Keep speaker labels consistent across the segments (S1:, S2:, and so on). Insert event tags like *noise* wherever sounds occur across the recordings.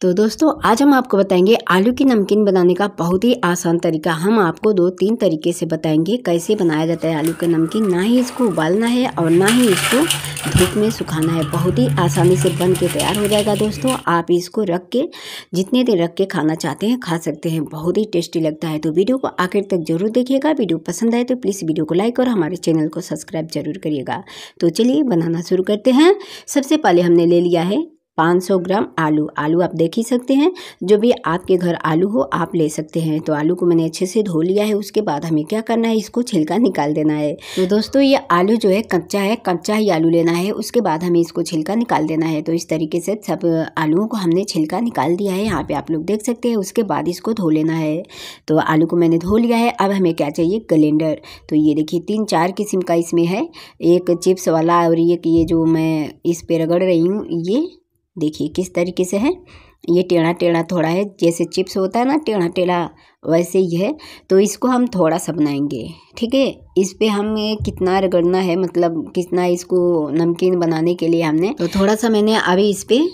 S1: तो दोस्तों आज हम आपको बताएंगे आलू की नमकीन बनाने का बहुत ही आसान तरीका हम आपको दो तीन तरीके से बताएंगे कैसे बनाया जाता है आलू का नमकीन ना ही इसको उबालना है और ना ही इसको धूप में सुखाना है बहुत ही आसानी से बन के तैयार हो जाएगा दोस्तों आप इसको रख के जितने देर रख के खाना चाहते हैं खा सकते हैं बहुत ही टेस्टी लगता है तो वीडियो को आखिर तक जरूर देखिएगा वीडियो पसंद आए तो प्लीज़ वीडियो को लाइक और हमारे चैनल को सब्सक्राइब जरूर करिएगा तो चलिए बनाना शुरू करते हैं सबसे पहले हमने ले लिया है 500 ग्राम आलू आलू आप देख ही सकते हैं जो भी आपके घर आलू हो आप ले सकते हैं तो आलू को मैंने अच्छे से धो लिया है उसके बाद हमें क्या करना है इसको छिलका निकाल देना है तो दोस्तों ये आलू जो है कच्चा है कच्चा ही आलू लेना है उसके बाद हमें इसको छिलका निकाल देना है तो इस तरीके से सब आलुओं को हमने छिलका निकाल दिया है यहाँ पर आप लोग देख सकते हैं उसके बाद इसको धो लेना है तो आलू को मैंने धो लिया है अब हमें क्या चाहिए गलेंडर तो ये देखिए तीन चार किस्म का इसमें है एक चिप्स वाला और एक ये जो मैं इस पर रगड़ रही हूँ ये देखिए किस तरीके से है ये टेढ़ा टेढ़ा थोड़ा है जैसे चिप्स होता है ना टेढ़ा टेढ़ा वैसे ही है तो इसको हम थोड़ा सा बनाएंगे ठीक है इस पर हमें कितना रगड़ना है मतलब कितना इसको नमकीन बनाने के लिए हमने तो थोड़ा सा मैंने अभी इस पर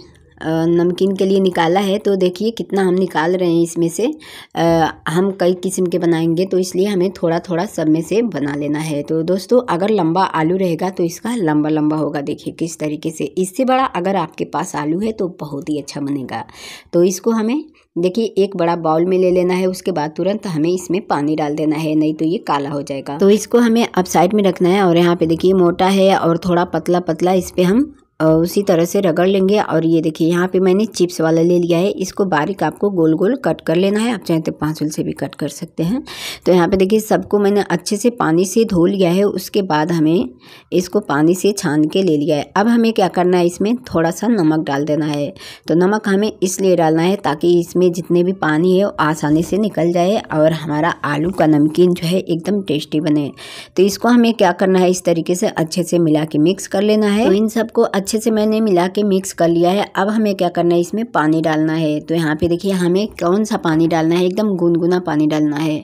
S1: नमकीन के लिए निकाला है तो देखिए कितना हम निकाल रहे हैं इसमें से आ, हम कई किस्म के बनाएंगे तो इसलिए हमें थोड़ा थोड़ा सब में से बना लेना है तो दोस्तों अगर लंबा आलू रहेगा तो इसका लंबा लंबा होगा देखिए किस तरीके से इससे बड़ा अगर आपके पास आलू है तो बहुत ही अच्छा बनेगा तो इसको हमें देखिए एक बड़ा बाउल में ले लेना है उसके बाद तुरंत हमें इसमें पानी डाल देना है नहीं तो ये काला हो जाएगा तो इसको हमें अब साइड में रखना है और यहाँ पे देखिए मोटा है और थोड़ा पतला पतला इस पर हम उसी तरह से रगड़ लेंगे और ये देखिए यहाँ पे मैंने चिप्स वाला ले लिया है इसको बारीक आपको गोल गोल कट कर लेना है आप चाहें तो पाँचुल से भी कट कर सकते हैं तो यहाँ पे देखिए सबको मैंने अच्छे से पानी से धो लिया है उसके बाद हमें इसको पानी से छान के ले लिया है अब हमें क्या करना है इसमें थोड़ा सा नमक डाल देना है तो नमक हमें इसलिए डालना है ताकि इसमें जितने भी पानी है वो आसानी से निकल जाए और हमारा आलू का नमकीन जो है एकदम टेस्टी बने तो इसको हमें क्या करना है इस तरीके से अच्छे से मिला के मिक्स कर लेना है तो इन सबको अच्छे अच्छे से मैंने मिला के मिक्स कर लिया है अब हमें क्या करना है इसमें पानी डालना है तो यहाँ पे देखिए हमें कौन सा पानी डालना है एकदम गुनगुना पानी डालना है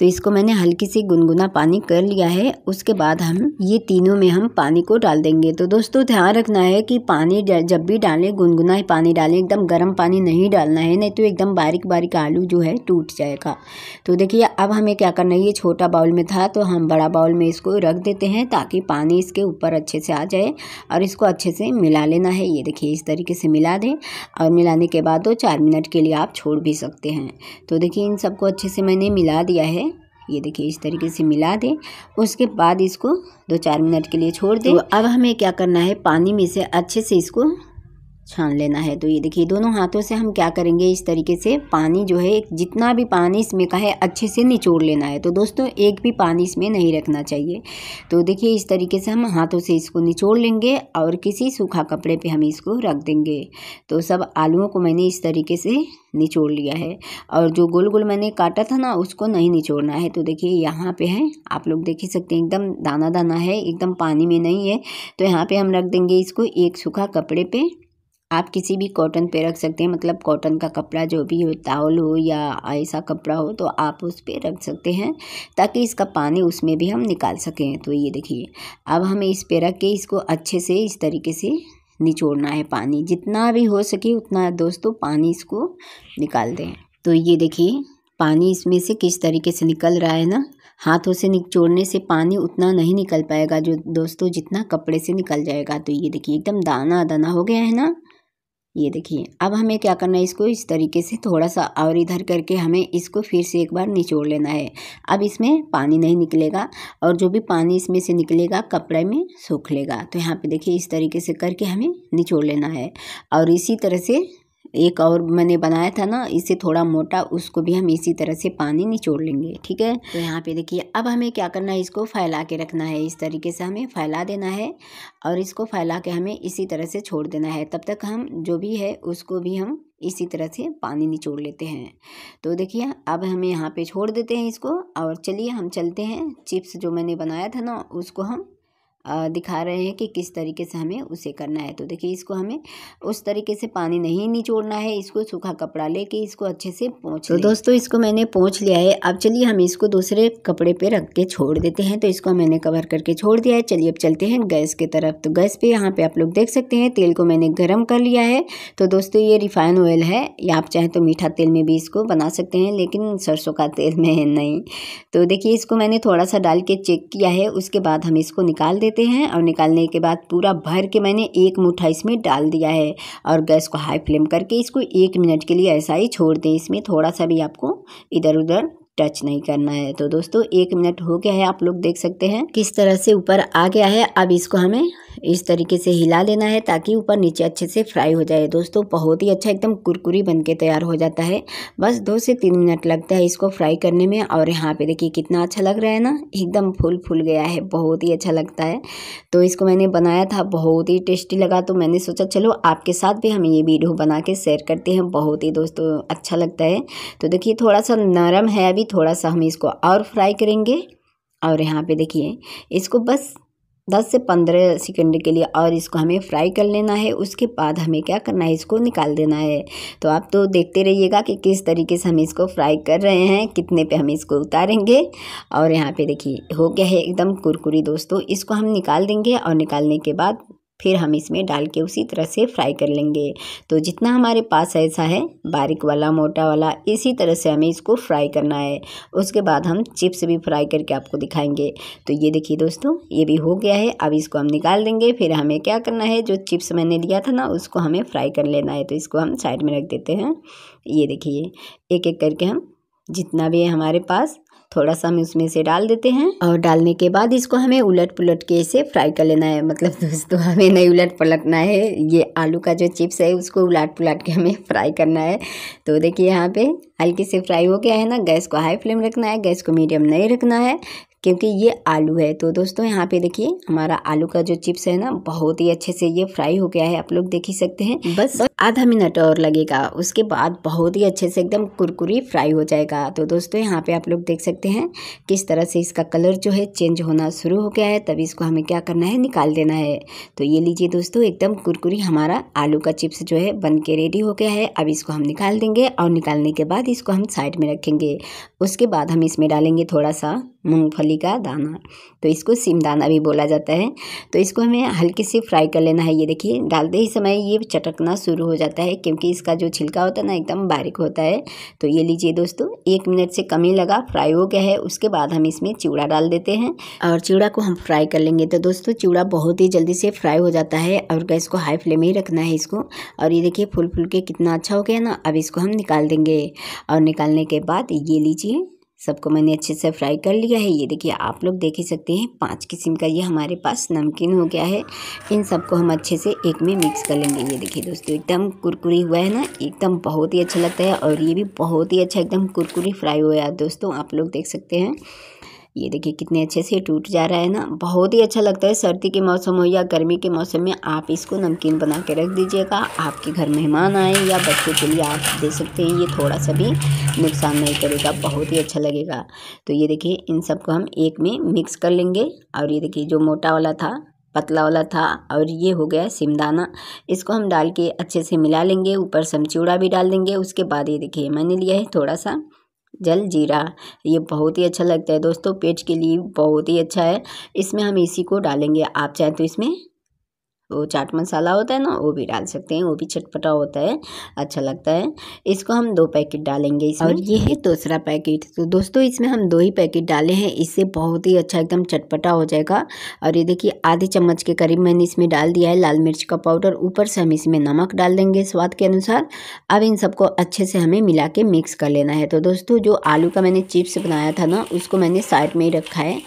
S1: तो इसको मैंने हल्की सी गुनगुना पानी कर लिया है उसके बाद हम ये तीनों में हम पानी को डाल देंगे तो दोस्तों ध्यान रखना है कि पानी जब भी डालें गुनगुना ही पानी डालें एकदम गर्म पानी नहीं डालना है नहीं तो एकदम बारीक बारीक आलू जो है टूट जाएगा तो देखिए अब हमें क्या करना है ये छोटा बाउल में था तो हम बड़ा बाउल में इसको रख देते हैं ताकि पानी इसके ऊपर अच्छे से आ जाए और इसको अच्छे से से मिला लेना है ये देखिए इस तरीके से मिला दें और मिलाने के बाद दो चार मिनट के लिए आप छोड़ भी सकते हैं तो देखिए इन सबको अच्छे से मैंने मिला दिया है ये देखिए इस तरीके से मिला दें उसके बाद इसको दो चार मिनट के लिए छोड़ दें तो अब हमें क्या करना है पानी में से अच्छे से इसको छान लेना है तो ये देखिए दोनों हाथों से हम क्या करेंगे इस तरीके से पानी जो है जितना भी पानी इसमें का है अच्छे से निचोड़ लेना है तो दोस्तों एक भी पानी इसमें नहीं रखना चाहिए तो देखिए इस तरीके से हम हाथों से इसको निचोड़ लेंगे और किसी सूखा कपड़े पे हम इसको रख देंगे तो सब आलुओं को मैंने इस तरीके से निचोड़ लिया है और जो गोल गोल मैंने काटा था ना उसको नहीं निचोड़ना है तो देखिए यहाँ पे है आप लोग देख ही सकते हैं एकदम दाना दाना है एकदम पानी में नहीं है तो यहाँ पे हम रख देंगे इसको एक सूखा कपड़े पे आप किसी भी कॉटन पे रख सकते हैं मतलब कॉटन का कपड़ा जो भी हो तावल हो या ऐसा कपड़ा हो तो आप उस पर रख सकते हैं ताकि इसका पानी उसमें भी हम निकाल सकें तो ये देखिए अब हमें इस पे रख के इसको अच्छे से इस तरीके से निचोड़ना है पानी जितना भी हो सके उतना दोस्तों पानी इसको निकाल दें तो ये देखिए पानी इसमें से किस तरीके से निकल रहा है ना हाथों से निचोड़ने से पानी उतना नहीं निकल पाएगा जो दोस्तों जितना कपड़े से निकल जाएगा तो ये देखिए एकदम दाना दाना हो गया है ना ये देखिए अब हमें क्या करना है इसको इस तरीके से थोड़ा सा और इधर करके हमें इसको फिर से एक बार निचोड़ लेना है अब इसमें पानी नहीं निकलेगा और जो भी पानी इसमें से निकलेगा कपड़े में सूख लेगा तो यहाँ पे देखिए इस तरीके से करके हमें निचोड़ लेना है और इसी तरह से एक और मैंने बनाया था ना इसे थोड़ा मोटा उसको भी हम इसी तरह से पानी निचोड़ लेंगे ठीक है तो यहाँ पे देखिए अब हमें क्या करना है इसको फैला के रखना है इस तरीके से हमें फैला देना है और इसको फैला के हमें इसी तरह से छोड़ देना है तब तक हम जो भी है उसको भी हम इसी तरह से पानी निचोड़ लेते हैं तो देखिए अब हमें यहाँ पे छोड़ देते हैं इसको और चलिए हम चलते हैं चिप्स जो मैंने बनाया था ना उसको हम दिखा रहे हैं कि किस तरीके से हमें उसे करना है तो देखिए इसको हमें उस तरीके से पानी नहीं निचोड़ना है इसको सूखा कपड़ा लेके इसको अच्छे से पोंछ तो दोस्तों इसको मैंने पोंछ लिया है अब चलिए हम इसको दूसरे कपड़े पे रख के छोड़ देते हैं तो इसको मैंने कवर करके छोड़ दिया है चलिए अब चलते हैं गैस की तरफ तो गैस पर यहाँ पर आप लोग देख सकते हैं तेल को मैंने गर्म कर लिया है तो दोस्तों ये रिफाइन ऑयल है या आप चाहें तो मीठा तेल में भी इसको बना सकते हैं लेकिन सरसों का तेल *laughs* में नहीं तो देखिए इसको मैंने थोड़ा सा डाल के चेक किया है उसके बाद हम इसको निकाल देते लेते हैं और निकालने के बाद पूरा भर के मैंने एक मुठा इसमें डाल दिया है और गैस को हाई फ्लेम करके इसको एक मिनट के लिए ऐसा ही छोड़ दें इसमें थोड़ा सा भी आपको इधर उधर टच नहीं करना है तो दोस्तों एक मिनट हो गया है आप लोग देख सकते हैं किस तरह से ऊपर आ गया है अब इसको हमें इस तरीके से हिला लेना है ताकि ऊपर नीचे अच्छे से फ्राई हो जाए दोस्तों बहुत ही अच्छा एकदम कुरकुरी बन के तैयार हो जाता है बस दो से तीन मिनट लगता है इसको फ्राई करने में और यहाँ पे देखिए कितना अच्छा लग रहा है ना एकदम फूल फूल गया है बहुत ही अच्छा लगता है तो इसको मैंने बनाया था बहुत ही टेस्टी लगा तो मैंने सोचा चलो आपके साथ भी हम ये वीडियो बना के शेयर करते हैं बहुत ही दोस्तों अच्छा लगता है तो देखिए थोड़ा सा नरम है अभी थोड़ा सा हम इसको और फ्राई करेंगे और यहाँ पे देखिए इसको बस दस से पंद्रह सेकंड के लिए और इसको हमें फ्राई कर लेना है उसके बाद हमें क्या करना है इसको निकाल देना है तो आप तो देखते रहिएगा कि किस तरीके से हम इसको फ्राई कर रहे हैं कितने पे हम इसको उतारेंगे और यहाँ पे देखिए हो गया है एकदम कुरकुरी दोस्तों इसको हम निकाल देंगे और निकालने के बाद फिर हम इसमें डाल के उसी तरह से फ्राई कर लेंगे तो जितना हमारे पास ऐसा है बारीक वाला मोटा वाला इसी तरह से हमें इसको फ्राई करना है उसके बाद हम चिप्स भी फ्राई करके आपको दिखाएंगे तो ये देखिए दोस्तों ये भी हो गया है अब इसको हम निकाल देंगे फिर हमें क्या करना है जो चिप्स मैंने लिया था ना उसको हमें फ्राई कर लेना है तो इसको हम साइड में रख देते हैं ये देखिए एक एक करके हम जितना भी है हमारे पास थोड़ा सा हम उसमें से डाल देते हैं और डालने के बाद इसको हमें उलट पुलट के इसे फ्राई कर लेना है मतलब दोस्तों हमें नहीं उलट पलटना है ये आलू का जो चिप्स है उसको उलट पुलट के हमें फ्राई *laughs* करना है तो देखिए यहाँ पे हल्की से फ्राई हो गया है ना गैस को हाई फ्लेम रखना है गैस को मीडियम नहीं रखना है क्योंकि ये आलू है तो दोस्तों यहाँ पे देखिए हमारा आलू का जो चिप्स है ना बहुत ही अच्छे से ये फ्राई हो गया है आप लोग देख ही सकते हैं बस आधा मिनट और लगेगा उसके बाद बहुत ही अच्छे से एकदम कुरकुरी फ्राई हो जाएगा तो दोस्तों यहाँ पे आप लोग देख सकते हैं किस तरह से इसका कलर जो है चेंज होना शुरू हो गया है तभी इसको हमें क्या करना है निकाल देना है तो ये लीजिए दोस्तों एकदम कुरकुरी हमारा आलू का चिप्स जो है बन के रेडी हो गया है अब इसको हम निकाल देंगे और निकालने के बाद इसको हम साइड में रखेंगे उसके बाद हम इसमें डालेंगे थोड़ा सा मूंगफली का दाना तो इसको सिम दाना भी बोला जाता है तो इसको हमें हल्के से फ्राई कर लेना है ये देखिए डालते ही समय ये चटकना शुरू हो जाता है क्योंकि इसका जो छिलका होता है ना एकदम बारीक होता है तो ये लीजिए दोस्तों एक मिनट से कम ही लगा फ्राई हो गया है उसके बाद हम इसमें चूड़ा डाल देते हैं और चूड़ा को हम फ्राई कर लेंगे तो दोस्तों चूड़ा बहुत ही जल्दी से फ्राई हो जाता है और गैस को हाई फ्लेम ही रखना है इसको और ये देखिए फूल फूल के कितना अच्छा हो गया ना अब इसको हम निकाल देंगे और निकालने के बाद ये लीजिए सबको मैंने अच्छे से फ्राई कर लिया है ये देखिए आप लोग देख ही सकते हैं पांच किस्म का ये हमारे पास नमकीन हो गया है इन सबको हम अच्छे से एक में मिक्स कर लेंगे ये देखिए दोस्तों एकदम कुरकुरी हुआ है ना एकदम बहुत ही अच्छा लगता है और ये भी बहुत ही अच्छा एकदम कुरकुरी फ्राई हुआ है दोस्तों आप लोग देख सकते हैं ये देखिए कितने अच्छे से टूट जा रहा है ना बहुत ही अच्छा लगता है सर्दी के मौसम हो या गर्मी के मौसम में आप इसको नमकीन बना के रख दीजिएगा आपके घर मेहमान आए या बच्चों के लिए आप दे सकते हैं ये थोड़ा सा भी नुकसान नहीं करेगा बहुत ही अच्छा लगेगा तो ये देखिए इन सबको हम एक में मिक्स कर लेंगे और ये देखिए जो मोटा वाला था पतला वाला था और ये हो गया सिमदाना इसको हम डाल के अच्छे से मिला लेंगे ऊपर समचूड़ा भी डाल देंगे उसके बाद ये देखिए मैंने लिया है थोड़ा सा जल जीरा ये बहुत ही अच्छा लगता है दोस्तों पेट के लिए बहुत ही अच्छा है इसमें हम इसी को डालेंगे आप चाहें तो इसमें वो चाट मसाला होता है ना वो भी डाल सकते हैं वो भी चटपटा होता है अच्छा लगता है इसको हम दो पैकेट डालेंगे इसमें और ये है दूसरा पैकेट तो दोस्तों इसमें हम दो ही पैकेट डाले हैं इससे बहुत ही अच्छा एकदम चटपटा हो जाएगा और ये देखिए आधे चम्मच के करीब मैंने इसमें डाल दिया है लाल मिर्च का पाउडर ऊपर से हम इसमें नमक डाल देंगे स्वाद के अनुसार अब इन सबको अच्छे से हमें मिला के मिक्स कर लेना है तो दोस्तों जो आलू का मैंने चिप्स बनाया था ना उसको मैंने साइड में ही रखा है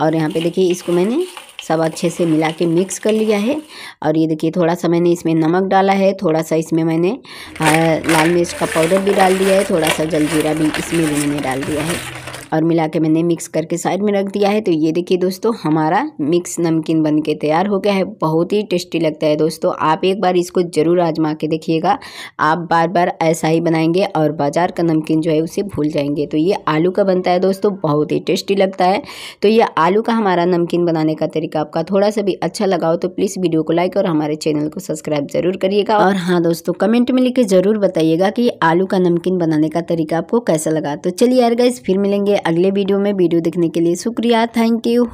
S1: और यहाँ पर देखिए इसको मैंने सब अच्छे से मिला के मिक्स कर लिया है और ये देखिए थोड़ा सा मैंने इसमें नमक डाला है थोड़ा सा इसमें मैंने लाल मिर्च का पाउडर भी डाल दिया है थोड़ा सा जलजीरा भी इसमें भी मैंने डाल दिया है और मिला के मैंने मिक्स करके साइड में रख दिया है तो ये देखिए दोस्तों हमारा मिक्स नमकीन बन के तैयार हो गया है बहुत ही टेस्टी लगता है दोस्तों आप एक बार इसको ज़रूर आजमा के देखिएगा आप बार बार ऐसा ही बनाएंगे और बाज़ार का नमकीन जो है उसे भूल जाएंगे तो ये आलू का बनता है दोस्तों बहुत ही टेस्टी लगता है तो ये आलू का हमारा नमकीन बनाने का तरीका आपका थोड़ा सा भी अच्छा लगा हो तो प्लीज़ वीडियो को लाइक और हमारे चैनल को सब्सक्राइब ज़रूर करिएगा और हाँ दोस्तों कमेंट में लिख के ज़रूर बताइएगा कि आलू का नमकीन बनाने का तरीका आपको कैसा लगा तो चलिए यार गाइज फिर मिलेंगे अगले वीडियो में वीडियो देखने के लिए शुक्रिया थैंक यू